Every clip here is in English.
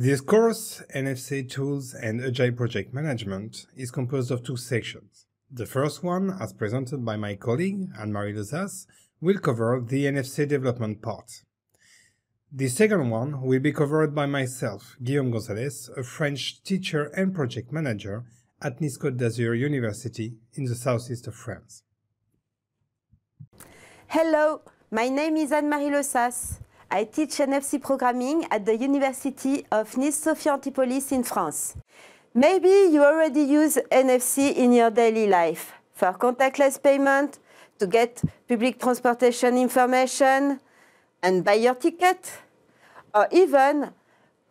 This course, NFC Tools and Agile Project Management, is composed of two sections. The first one, as presented by my colleague Anne-Marie Lozas, will cover the NFC development part. The second one will be covered by myself, Guillaume Gonzalez, a French teacher and project manager at Nice Côte d'Azur University in the southeast of France. Hello, my name is Anne-Marie Lozas. I teach NFC programming at the University of Nice Sophia Antipolis in France. Maybe you already use NFC in your daily life for contactless payment, to get public transportation information and buy your ticket, or even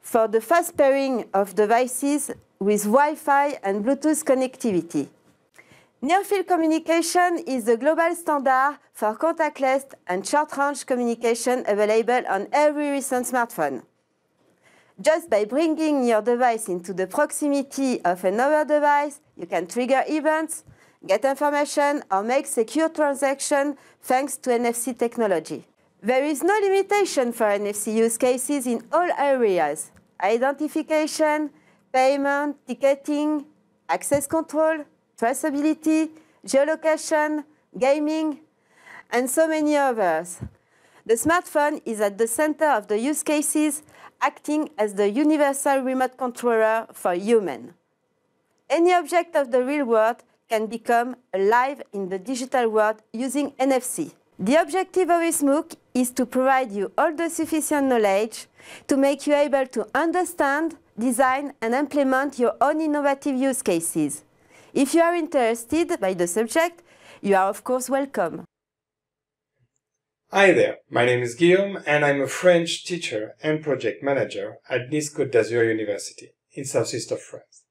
for the fast pairing of devices with Wi-Fi and Bluetooth connectivity field communication is the global standard for contactless and short-range communication available on every recent smartphone. Just by bringing your device into the proximity of another device, you can trigger events, get information, or make secure transactions thanks to NFC technology. There is no limitation for NFC use cases in all areas. Identification, payment, ticketing, access control, traceability, geolocation, gaming, and so many others. The smartphone is at the center of the use cases, acting as the universal remote controller for human. Any object of the real world can become alive in the digital world using NFC. The objective of this MOOC is to provide you all the sufficient knowledge to make you able to understand, design and implement your own innovative use cases. If you are interested by the subject, you are of course welcome. Hi there, my name is Guillaume and I'm a French teacher and project manager at Nice Côte d'Azur University in southeast of France.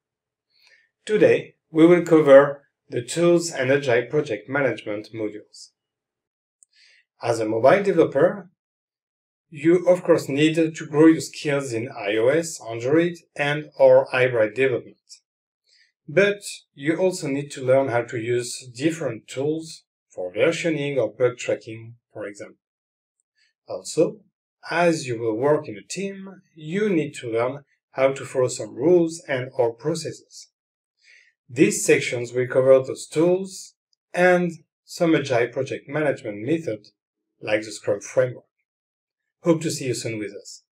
Today, we will cover the Tools and Agile Project Management modules. As a mobile developer, you of course need to grow your skills in iOS, Android and or hybrid development. But you also need to learn how to use different tools for versioning or bug tracking, for example. Also, as you will work in a team, you need to learn how to follow some rules and or processes. These sections will cover those tools and some agile project management method like the Scrum framework. Hope to see you soon with us.